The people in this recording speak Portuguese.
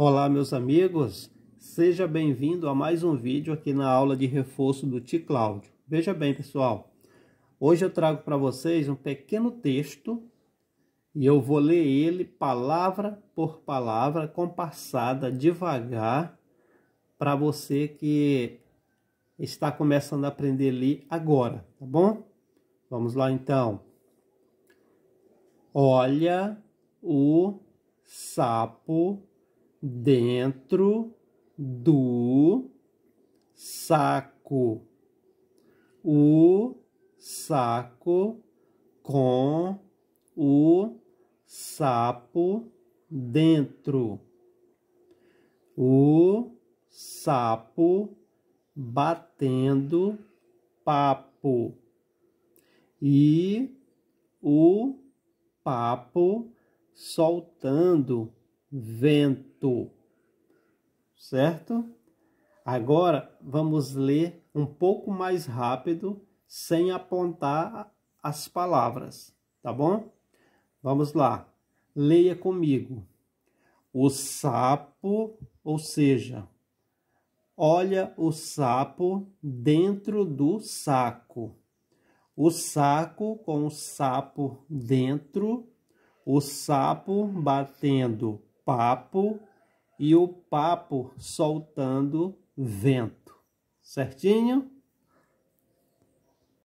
Olá meus amigos, seja bem-vindo a mais um vídeo aqui na aula de reforço do Ti Cláudio. Veja bem pessoal, hoje eu trago para vocês um pequeno texto e eu vou ler ele palavra por palavra, compassada, devagar, para você que está começando a aprender ali agora, tá bom? Vamos lá então. Olha o sapo dentro do saco. O saco com o sapo dentro. O sapo batendo papo. E o papo soltando vento, certo? Agora vamos ler um pouco mais rápido, sem apontar as palavras, tá bom? Vamos lá, leia comigo. O sapo, ou seja, olha o sapo dentro do saco. O saco com o sapo dentro, o sapo batendo papo e o papo soltando vento. Certinho?